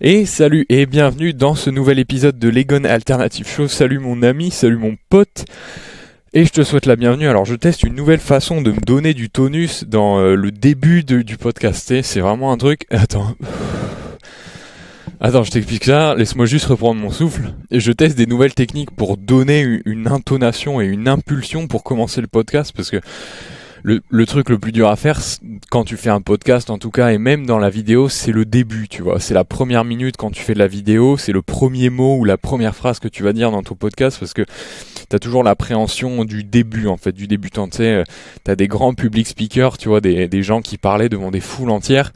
Et salut et bienvenue dans ce nouvel épisode de l'Egon Alternative Show. Salut mon ami, salut mon pote. Et je te souhaite la bienvenue. Alors je teste une nouvelle façon de me donner du tonus dans euh, le début du podcast. C'est vraiment un truc... Attends. Attends, je t'explique ça, laisse-moi juste reprendre mon souffle. Et je teste des nouvelles techniques pour donner une intonation et une impulsion pour commencer le podcast parce que le, truc le plus dur à faire quand tu fais un podcast en tout cas et même dans la vidéo c'est le début tu vois c'est la première minute quand tu fais de la vidéo c'est le premier mot ou la première phrase que tu vas dire dans ton podcast parce que t'as toujours l'appréhension du début en fait du débutant tu sais euh, t'as des grands public speakers tu vois des, des gens qui parlaient devant des foules entières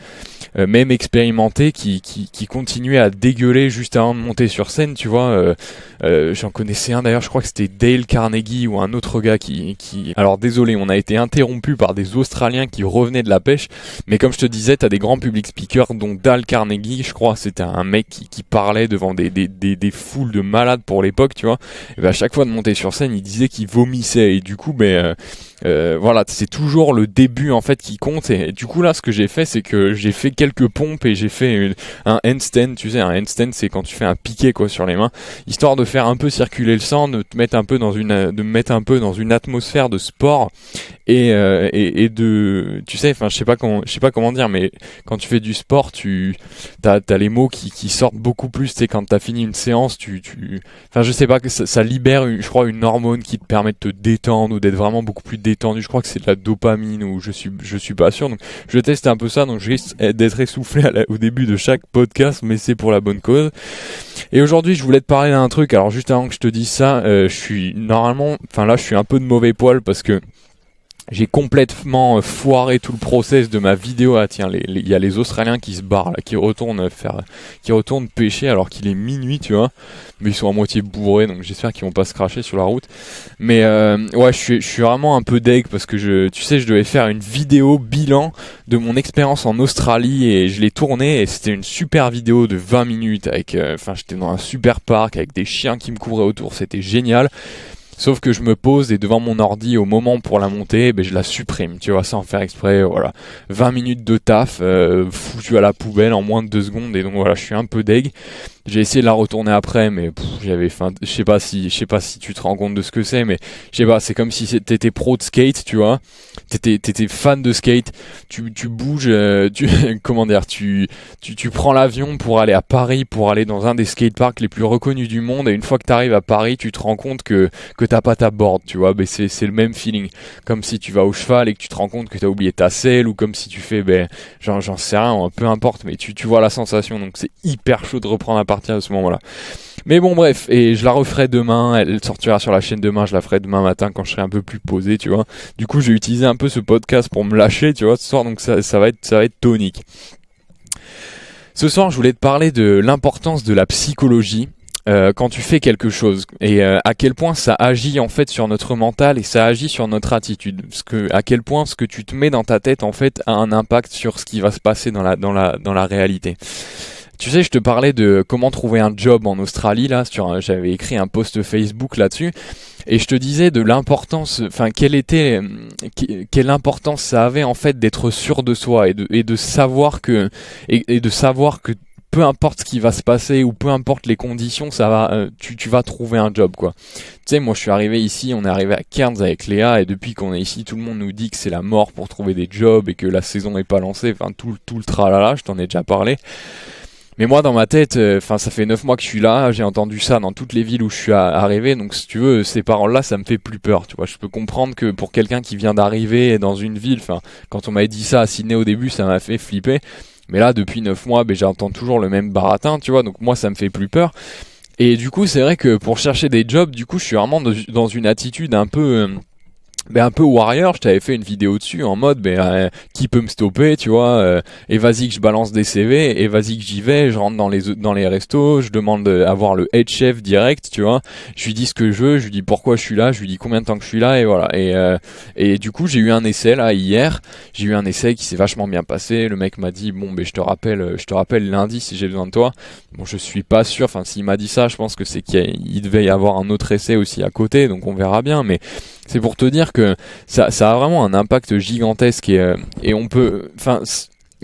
euh, même expérimenté, qui, qui, continuait à dégueuler juste avant de monter sur scène, tu vois. Euh, euh, j'en connaissais un d'ailleurs, je crois que c'était Dale Carnegie ou un autre gars qui, qui... Alors désolé, on a été interrompu par des Australiens qui revenaient de la pêche, mais comme je te disais, t'as des grands public speakers, dont Dale Carnegie, je crois, c'était un mec qui, parlait devant des, des, des, foules de malades pour l'époque, tu vois. Et ben, à chaque fois de monter sur scène, il disait qu'il vomissait, et du coup, ben... voilà, c'est toujours le début en fait qui compte. Et, et du coup là, ce que j'ai fait, c'est que j'ai fait quelques quelques pompes et j'ai fait un handstand, tu sais, un handstand c'est quand tu fais un piqué quoi sur les mains, histoire de faire un peu circuler le sang, de te mettre un peu dans une, de mettre un peu dans une atmosphère de sport euh, et, et, de, tu sais, enfin je sais pas comment, je sais pas comment dire, mais quand tu fais du sport, tu, t'as, as les mots qui, qui, sortent beaucoup plus, tu sais, quand t'as fini une séance, tu, tu, enfin je sais pas, que ça libère, je crois, une hormone qui te permet de te détendre ou d'être vraiment beaucoup plus détendu. Je crois que c'est de la dopamine ou je suis, je suis pas sûr. Donc je teste un peu ça, donc je risque d'être d'être essoufflé au début de chaque podcast, mais c'est pour la bonne cause. Et aujourd'hui, je voulais te parler d'un truc. Alors juste avant que je te dise ça, euh, je suis normalement, enfin là, je suis un peu de mauvais poil parce que j'ai complètement euh, foiré tout le process de ma vidéo. Ah tiens, il y a les Australiens qui se barrent, là, qui retournent euh, faire, qui retournent pêcher alors qu'il est minuit, tu vois. Mais ils sont à moitié bourrés, donc j'espère qu'ils vont pas se cracher sur la route. Mais euh, ouais, je suis, vraiment un peu deg parce que je, tu sais, je devais faire une vidéo bilan de mon expérience en Australie et je l'ai tournée et c'était une super vidéo de 20 minutes avec, enfin, j'étais dans un super parc avec des chiens qui me couraient autour, c'était génial. Sauf que je me pose et devant mon ordi au moment pour la monter, eh ben, je la supprime, tu vois, sans faire exprès. Euh, voilà, 20 minutes de taf euh, foutu à la poubelle en moins de deux secondes. Et donc voilà, je suis un peu deg. J'ai essayé de la retourner après, mais j'avais faim. Je sais pas si, je sais pas si tu te rends compte de ce que c'est, mais je sais pas. C'est comme si t'étais pro de skate, tu vois. T'étais, t'étais fan de skate. Tu, tu bouges, euh, tu, comment dire, tu, tu, tu prends l'avion pour aller à Paris, pour aller dans un des skateparks les plus reconnus du monde. Et une fois que t'arrives à Paris, tu te rends compte que, que t'as pas ta board, tu vois. Mais ben, c'est, c'est le même feeling. Comme si tu vas au cheval et que tu te rends compte que t'as oublié ta selle, ou comme si tu fais, ben, j'en sais rien, hein, peu importe, mais tu, tu vois la sensation. Donc c'est hyper chaud de reprendre un partir de ce moment-là. Mais bon, bref, et je la referai demain. Elle sortira sur la chaîne demain. Je la ferai demain matin quand je serai un peu plus posé, tu vois. Du coup, j'ai utilisé un peu ce podcast pour me lâcher, tu vois, ce soir. Donc ça, va être, ça va être tonique. Ce soir, je voulais te parler de l'importance de la psychologie euh, quand tu fais quelque chose et euh, à quel point ça agit en fait sur notre mental et ça agit sur notre attitude. Parce que à quel point ce que tu te mets dans ta tête en fait a un impact sur ce qui va se passer dans la dans la dans la réalité. Tu sais, je te parlais de comment trouver un job en Australie, là, j'avais écrit un post Facebook là-dessus, et je te disais de l'importance, enfin, quelle était, euh, quelle importance ça avait en fait d'être sûr de soi et de, et de savoir que, et, de savoir que peu importe ce qui va se passer ou peu importe les conditions, ça va, euh, tu, vas trouver un job quoi. Tu sais, moi je suis arrivé ici, on est arrivé à Cairns avec Léa et depuis qu'on est ici, tout le monde nous dit que c'est la mort pour trouver des jobs et que la saison n'est pas lancée, enfin tout, tout le tralala, je t'en ai déjà parlé. Mais moi, dans ma tête, euh, enfin, ça fait neuf mois que je suis là, j'ai entendu ça dans toutes les villes où je suis arrivé, donc si tu veux, ces paroles-là, ça me fait plus peur, tu vois. Je peux comprendre que pour quelqu'un qui vient d'arriver dans une ville, enfin, quand on m'avait dit ça à Sydney au début, ça m'a fait flipper. Mais là, depuis neuf mois, ben, j'entends toujours le même baratin, tu vois, donc moi, ça me fait plus peur. Et du coup, c'est vrai que pour chercher des jobs, du coup, je suis vraiment dans une attitude un peu euh, mais un peu Warrior, je t'avais fait une vidéo dessus en mode, mais euh, qui peut me stopper, tu vois euh, Et vas-y que je balance des CV, et vas-y que j'y vais, je rentre dans les dans les restos, je demande avoir le head chef direct, tu vois. Je lui dis ce que je veux, je lui dis pourquoi je suis là, je lui dis combien de temps que je suis là, et voilà. Et euh, et du coup, j'ai eu un essai là hier. J'ai eu un essai qui s'est vachement bien passé. Le mec m'a dit bon, ben je te rappelle, je te rappelle lundi si j'ai besoin de toi. Bon, je suis pas sûr. Enfin, s'il m'a dit ça, je pense que c'est qu'il devait y avoir un autre essai aussi à côté, donc on verra bien. Mais c'est pour te dire que ça, ça a vraiment un impact gigantesque et, euh, et on peut, enfin,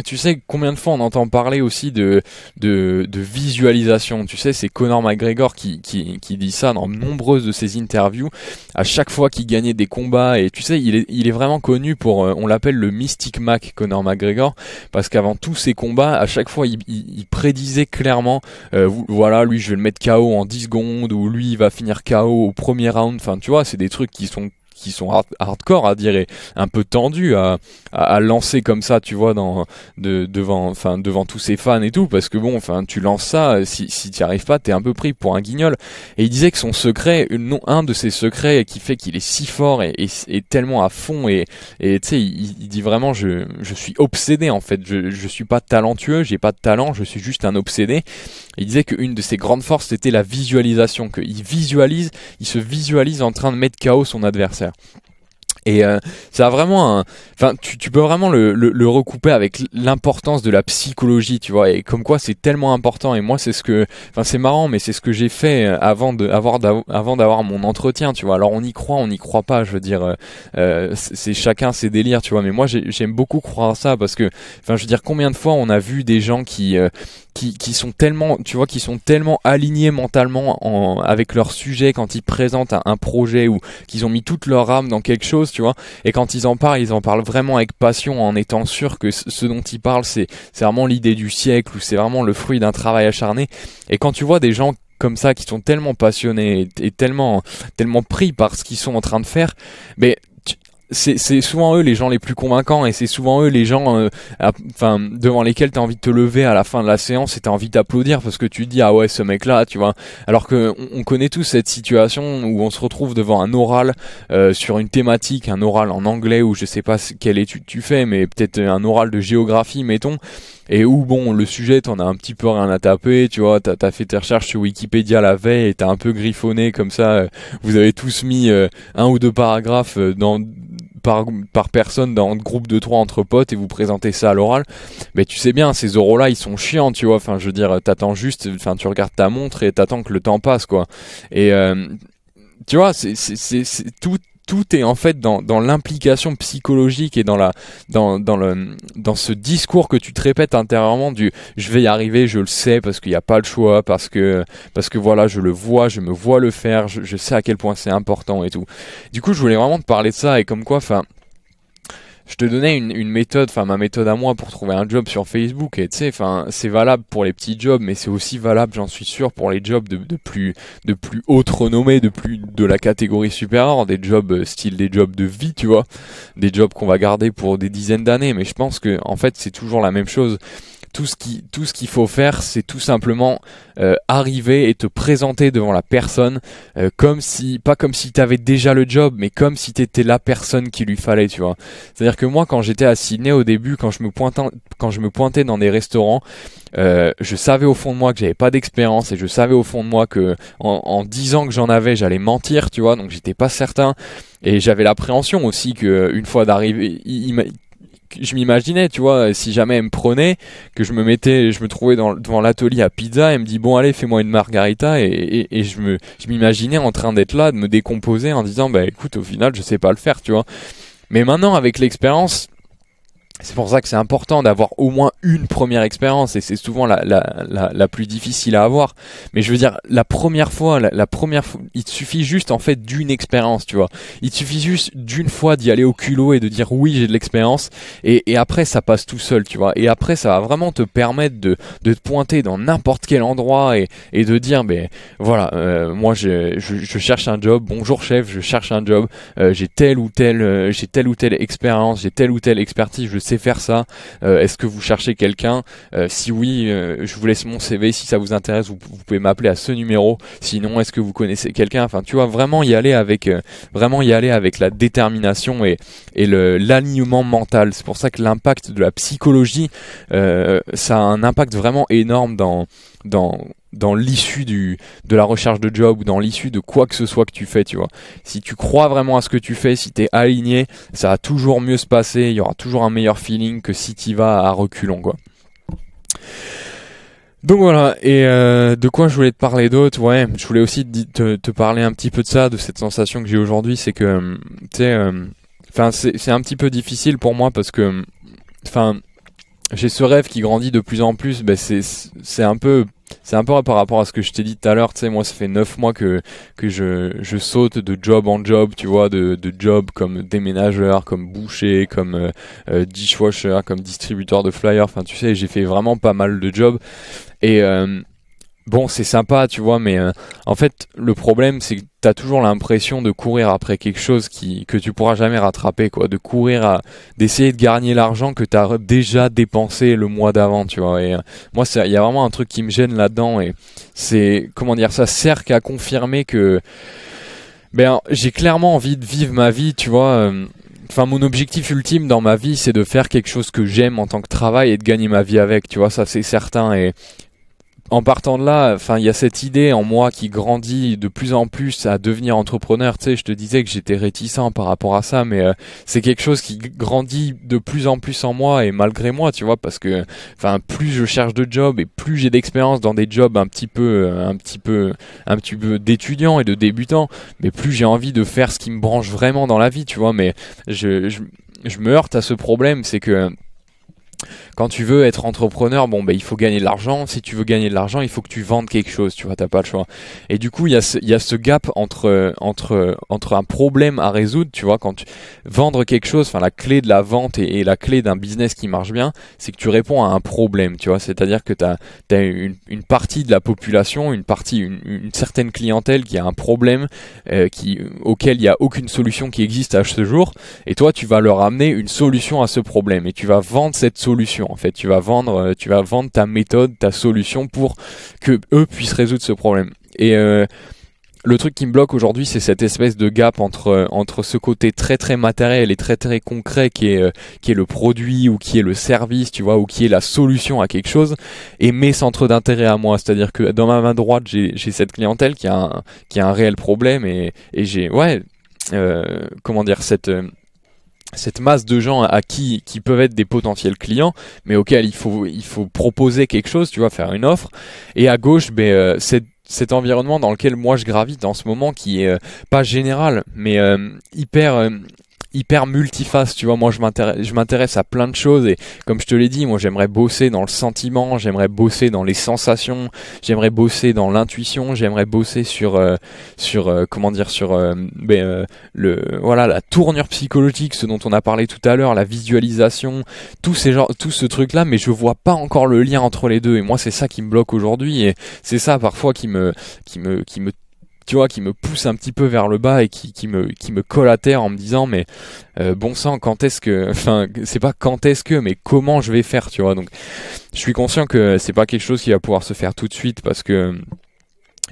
tu sais combien de fois on entend parler aussi de, de, visualisation. Tu sais, c'est Conor McGregor qui, qui, qui, dit ça dans nombreuses de ses interviews. À chaque fois qu'il gagnait des combats, et tu sais, il est, il est vraiment connu pour, euh, on l'appelle le Mystic Mac, Conor McGregor, parce qu'avant tous ses combats, à chaque fois, il, prédisait clairement, euh, voilà, lui, je vais le mettre KO en 10 secondes, ou lui, il va finir KO au premier round. Enfin, tu vois, c'est des trucs qui sont qui sont hardcore à dire et un peu tendus à, à, lancer comme ça, tu vois, dans, de, devant, enfin, devant tous ses fans et tout, parce que bon, enfin, tu lances ça, euh, si, si tu arrives pas, t'es un peu pris pour un guignol. Et il disait que son secret, non, un de ses secrets qui fait qu'il est si fort et, tellement à fond et, et tu sais, il, dit vraiment, je, je suis obsédé en fait, je, je suis pas talentueux, j'ai pas de talent, je suis juste un obsédé. Il disait qu'une de ses grandes forces c'était la visualisation, qu'il visualise, il se visualise en train de mettre KO son adversaire. Yeah. Et euh, ça a vraiment un... Enfin, tu, peux vraiment le, recouper avec l'importance de la psychologie, tu vois, et comme quoi c'est tellement important. Et moi, c'est ce que... Enfin, c'est marrant, mais c'est ce que j'ai fait euh, avant de avant d'avoir mon entretien, tu vois. Alors, on y croit, on n'y croit pas, je veux dire. Euh, c'est chacun ses délires, tu vois. Mais moi, j'aime beaucoup croire ça parce que... Enfin, je veux dire, combien de fois on a vu des gens qui... qui, sont tellement, tu vois, qui sont tellement alignés mentalement avec leur sujet quand ils présentent un projet ou qu'ils ont mis toute leur âme dans quelque chose, vois. Et quand ils en parlent, ils en parlent vraiment avec passion, en étant sûr que ce dont ils parlent, c'est vraiment l'idée du siècle, ou c'est vraiment le fruit d'un travail acharné. Et quand tu vois des gens comme ça qui sont tellement passionnés et, tellement tellement pris par ce qu'ils sont en train de faire mais c'est souvent eux les gens les plus convaincants et c'est souvent eux les gens euh, enfin devant lesquels tu as envie de te lever à la fin de la séance et tu envie d'applaudir parce que tu dis ah ouais ce mec là tu vois alors que on, connaît tous cette situation où on se retrouve devant un oral euh, sur une thématique un oral en anglais ou je sais pas quelle étude tu fais mais peut-être un oral de géographie mettons et où bon le sujet t'en as un petit peu rien à taper tu vois t'as as fait tes recherches sur Wikipédia la veille et t'as un peu griffonné comme ça euh, vous avez tous mis euh, un ou deux paragraphes euh, dans par, par personne dans un groupe de trois entre potes et vous présentez ça à l'oral mais tu sais bien ces oraux là ils sont chiants tu vois enfin je veux dire t'attends juste enfin tu regardes ta montre et t'attends que le temps passe quoi et tu vois c'est tout tout est en fait dans, l'implication psychologique et dans, la, dans, dans, le, dans ce discours que tu te répètes intérieurement du je vais y arriver, je le sais parce qu'il n'y a pas le choix, parce que, parce que voilà, je le vois, je me vois le faire, je, je sais à quel point c'est important et tout. Du coup, je voulais vraiment te parler de ça et comme quoi, enfin je te donnais une, méthode, enfin ma méthode à moi pour trouver un job sur Facebook. Et tu sais, enfin c'est valable pour les petits jobs, mais c'est aussi valable, j'en suis sûr, pour les jobs de, de, plus de plus haute renommée, de plus de la catégorie supérieure, des jobs euh, style des jobs de vie, tu vois, des jobs qu'on va garder pour des dizaines d'années. Mais je pense que en fait c'est toujours la même chose tout ce qui tout ce qu'il faut faire, c'est tout simplement euh, arriver et te présenter devant la personne euh, comme si pas comme si tu avais déjà le job, mais comme si tu étais la personne qu'il lui fallait, tu vois. C'est-à-dire que moi quand j'étais à Sydney au début, quand je me pointais quand je me pointais dans des restaurants, euh, je savais au fond de moi que j'avais pas d'expérience et je savais au fond de moi que en, en disant que j'en avais, j'allais mentir, tu vois. Donc j'étais pas certain et j'avais l'appréhension aussi que une fois d'arriver je m'imaginais, tu vois, si jamais elle me prenait, que je me mettais, je me trouvais dans, devant l'atelier à pizza, elle me dit bon allez fais-moi une margarita et, je me, je m'imaginais en train d'être là, de me décomposer en disant bah écoute au final je sais pas le faire, tu vois. Mais maintenant avec l'expérience, c'est pour ça que c'est important d'avoir au moins une première expérience et c'est souvent la, la, la, plus difficile à avoir. Mais je veux dire, la première fois, la, première fois, il te suffit juste en fait d'une expérience, tu vois. Il te suffit juste d'une fois d'y aller au culot et de dire oui, j'ai de l'expérience et, après ça passe tout seul, tu vois. Et après ça va vraiment te permettre de, te pointer dans n'importe quel endroit et, de dire, ben voilà, euh, moi je, cherche un job, bonjour chef, je cherche un job, euh, j'ai telle ou telle, euh, j'ai telle ou telle expérience, j'ai telle ou telle expertise, je sais faire ça euh, Est-ce que vous cherchez quelqu'un euh, Si oui, euh, je vous laisse mon CV. Si ça vous intéresse, vous, pouvez m'appeler à ce numéro. Sinon, est-ce que vous connaissez quelqu'un Enfin, tu vois, vraiment y aller avec, vraiment y aller avec la détermination et, l'alignement mental. C'est pour ça que l'impact de la psychologie, ça a un impact vraiment énorme dans dans dans l'issue du de la recherche de job ou dans l'issue de quoi que ce soit que tu fais, tu vois. Si tu crois vraiment à ce que tu fais, si tu es aligné, ça va toujours mieux se passer, il y aura toujours un meilleur feeling que si tu vas à reculons quoi. Donc voilà, et euh, de quoi je voulais te parler d'autre, ouais, je voulais aussi te, parler un petit peu de ça, de cette sensation que j'ai aujourd'hui, c'est que, hum, tu sais, hum, enfin c'est un petit peu difficile pour moi parce que, hum, enfin, j'ai ce rêve qui grandit de plus en plus, ben c'est un peu c'est un peu par rapport à ce que je t'ai dit tout à l'heure, tu sais, moi ça fait neuf mois que, que je, je saute de job en job, tu vois, de, de job comme déménageur, comme boucher, comme euh, euh, dishwasher, comme distributeur de flyers, enfin tu sais, j'ai fait vraiment pas mal de jobs. Et... Euh, bon, c'est sympa, tu vois, mais euh, en fait, le problème, c'est que t'as toujours l'impression de courir après quelque chose qui, que tu pourras jamais rattraper, quoi, de courir à, d'essayer de gagner l'argent que t'as déjà dépensé le mois d'avant, tu vois. Et euh, moi, il y a vraiment un truc qui me gêne là-dedans, et c'est, comment dire, ça sert qu'à confirmer que, ben, j'ai clairement envie de vivre ma vie, tu vois. Euh, enfin mon objectif ultime dans ma vie c'est de faire quelque chose que j'aime en tant que travail et de gagner ma vie avec tu vois ça c'est certain et en partant de là, enfin, il y a cette idée en moi qui grandit de plus en plus à devenir entrepreneur. Tu sais, je te disais que j'étais réticent par rapport à ça, mais euh, c'est quelque chose qui grandit de plus en plus en moi et malgré moi, tu vois, parce que, enfin, plus je cherche de jobs et plus j'ai d'expérience dans des jobs un petit peu, euh, un petit peu, un petit peu d'étudiants et de débutants, mais plus j'ai envie de faire ce qui me branche vraiment dans la vie, tu vois. Mais je me heurte à ce problème, c'est que quand tu veux être entrepreneur, bon, ben, il faut gagner de l'argent. Si tu veux gagner de l'argent, il faut que tu vendes quelque chose, tu vois, t'as pas le choix. Et du coup, il y, a ce, gap entre, un problème à résoudre, tu vois, quand tu vendre quelque chose, enfin, la clé de la vente et, la clé d'un business qui marche bien, c'est que tu réponds à un problème, tu vois, c'est-à-dire que tu as une, partie de la population, une partie, une, certaine clientèle qui a un problème euh, auquel il n'y a aucune solution qui existe à ce jour, et toi, tu vas leur amener une solution à ce problème et tu vas vendre cette solution en fait. Tu vas vendre, euh, tu vas vendre ta méthode, ta solution pour que eux puissent résoudre ce problème. Et euh, le truc qui me bloque aujourd'hui, c'est cette espèce de gap entre euh, entre ce côté très très matériel et très très concret qui est qui est le produit ou qui est le service, tu vois, ou qui est la solution à quelque chose, et mes centres d'intérêt à moi. C'est-à-dire que dans ma main droite, j'ai cette clientèle qui a un, qui a un réel problème et, j'ai ouais comment dire cette cette masse de gens à qui qui peuvent être des potentiels clients, mais auxquels il faut il faut proposer quelque chose, tu vois, faire une offre. Et à gauche, ben euh, cet environnement dans lequel moi je gravite en ce moment qui est euh, pas général mais euh, hyper hyper multiface, tu vois. Moi, je m'intéresse à plein de choses et comme je te l'ai dit, moi, j'aimerais bosser dans le sentiment, j'aimerais bosser dans les sensations, j'aimerais bosser dans l'intuition, j'aimerais bosser sur, euh, sur euh, comment dire, sur euh, ben, le, voilà, la tournure psychologique, ce dont on a parlé tout à l'heure, la visualisation, tout ces genres, tout ce truc-là, mais je vois pas encore le lien entre les deux et moi, c'est ça qui me bloque aujourd'hui et c'est ça parfois qui me, qui me, qui me tu vois, qui me pousse un petit peu vers le bas et qui, me, qui me colle à terre en me disant, mais euh, bon sang, quand est-ce que, enfin, c'est pas quand est-ce que, mais comment je vais faire, tu vois. Donc, je suis conscient que c'est pas quelque chose qui va pouvoir se faire tout de suite parce que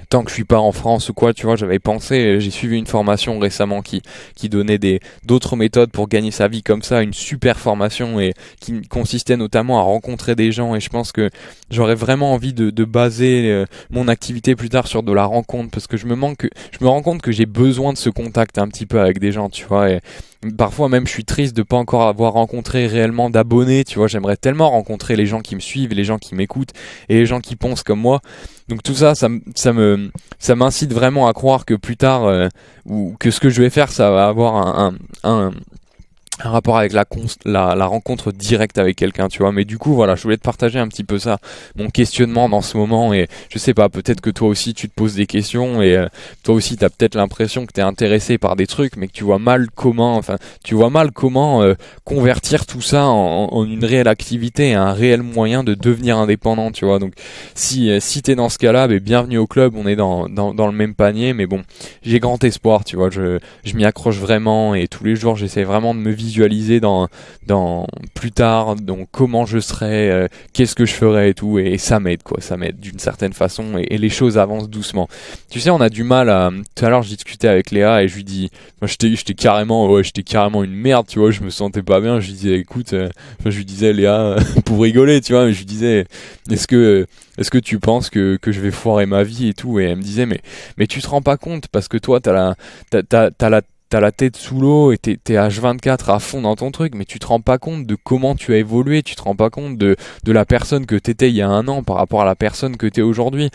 tant que je suis pas en France ou quoi, tu vois, j'avais pensé, j'ai suivi une formation récemment qui, qui donnait des, d'autres méthodes pour gagner sa vie comme ça, une super formation et qui consistait notamment à rencontrer des gens et je pense que j'aurais vraiment envie de, de baser euh, mon activité plus tard sur de la rencontre parce que je me manque, je me rends compte que j'ai besoin de ce contact un petit peu avec des gens, tu vois, et, Parfois même je suis triste de pas encore avoir rencontré réellement d'abonnés, tu vois, j'aimerais tellement rencontrer les gens qui me suivent, les gens qui m'écoutent et les gens qui pensent comme moi. Donc tout ça, ça, ça me ça m'incite vraiment à croire que plus tard, euh, ou que ce que je vais faire, ça va avoir un un rapport avec la, la rencontre directe avec quelqu'un, tu vois. Mais du coup, voilà, je voulais te partager un petit peu ça, mon questionnement dans ce moment. Et je sais pas, peut-être que toi aussi, tu te poses des questions et euh, toi aussi, tu as peut-être l'impression que tu es intéressé par des trucs, mais que tu vois mal comment, enfin, tu vois mal comment euh, convertir tout ça en, une réelle activité, un réel moyen de devenir indépendant, tu vois. Donc, si euh, si t'es dans ce cas-là, ben, bienvenue au club. On est dans, dans, dans le même panier, mais bon, j'ai grand espoir, tu vois. Je je m'y accroche vraiment et tous les jours, j'essaie vraiment de me visualiser dans, dans plus tard, donc comment je serai, euh, qu'est-ce que je ferai et tout, et, ça m'aide quoi, ça m'aide d'une certaine façon, et, les choses avancent doucement. Tu sais, on a du mal à. Tout à l'heure, je discutais avec Léa et je lui dis, moi j'étais carrément, j'étais carrément une merde, tu vois, je me sentais pas bien, je lui disais, écoute, euh, je lui disais, Léa, pour rigoler, tu vois, mais je lui disais, est-ce que est-ce que tu penses que, que je vais foirer ma vie et tout Et elle me disait, mais, mais tu te rends pas compte parce que toi, t'as la, t'as, la t'as la tête sous l'eau et t'es H24 à fond dans ton truc, mais tu te rends pas compte de comment tu as évolué, tu te rends pas compte de, la personne que t'étais il y a un an par rapport à la personne que t'es aujourd'hui.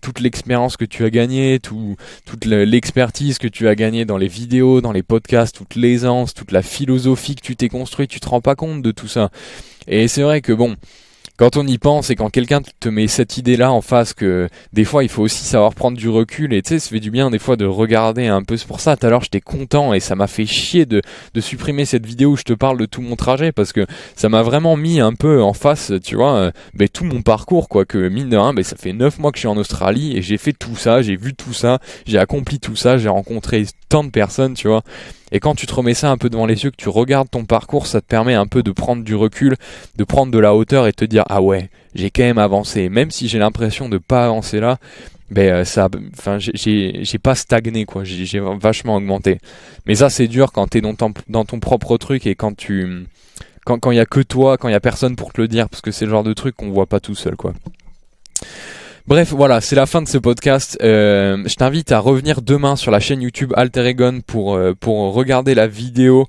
Toute l'expérience que tu as gagnée, toute l'expertise que tu as gagnée dans les vidéos, dans les podcasts, toute l'aisance, toute la philosophie que tu t'es construit, tu te rends pas compte de tout ça. Et c'est vrai que bon, quand on y pense et quand quelqu'un te met cette idée-là en face que des fois il faut aussi savoir prendre du recul et tu sais, ça fait du bien des fois de regarder un peu. C'est pour ça, tout à l'heure j'étais content et ça m'a fait chier de, supprimer cette vidéo où je te parle de tout mon trajet parce que ça m'a vraiment mis un peu en face, tu vois, euh, ben, tout mon parcours quoi. Que mine de rien, ben, ça fait 9 mois que je suis en Australie et j'ai fait tout ça, j'ai vu tout ça, j'ai accompli tout ça, j'ai rencontré de personnes, tu vois. Et quand tu te remets ça un peu devant les yeux, que tu regardes ton parcours, ça te permet un peu de prendre du recul, de prendre de la hauteur et te dire ah ouais, j'ai quand même avancé. Même si j'ai l'impression de pas avancer là, ben euh, ça, enfin j'ai pas stagné quoi, j'ai vachement augmenté. Mais ça c'est dur quand t'es dans ton, dans ton propre truc et quand tu quand il ya a que toi, quand il y a personne pour te le dire, parce que c'est le genre de truc qu'on voit pas tout seul quoi. Bref, voilà, c'est la fin de ce podcast. Euh, je t'invite à revenir demain sur la chaîne YouTube Alter pour, euh, pour regarder la vidéo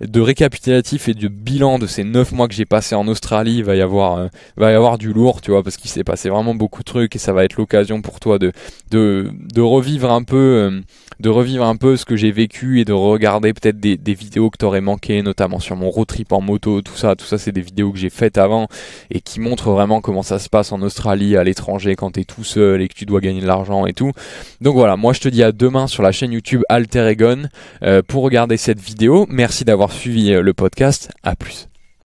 de récapitulatif et du bilan de ces 9 mois que j'ai passé en Australie. Il va y avoir, euh, va y avoir du lourd, tu vois, parce qu'il s'est passé vraiment beaucoup de trucs et ça va être l'occasion pour toi de, de, de revivre un peu, de revivre un peu ce que j'ai vécu et de regarder peut-être des, des vidéos que t'aurais manqué, notamment sur mon road trip en moto, tout ça. Tout ça, c'est des vidéos que j'ai faites avant et qui montrent vraiment comment ça se passe en Australie, à l'étranger, quand t'es tout seul et que tu dois gagner de l'argent et tout. Donc voilà, moi je te dis à demain sur la chaîne YouTube Alter Egon euh, pour regarder cette vidéo. Merci d'avoir suivi euh, le podcast. À plus.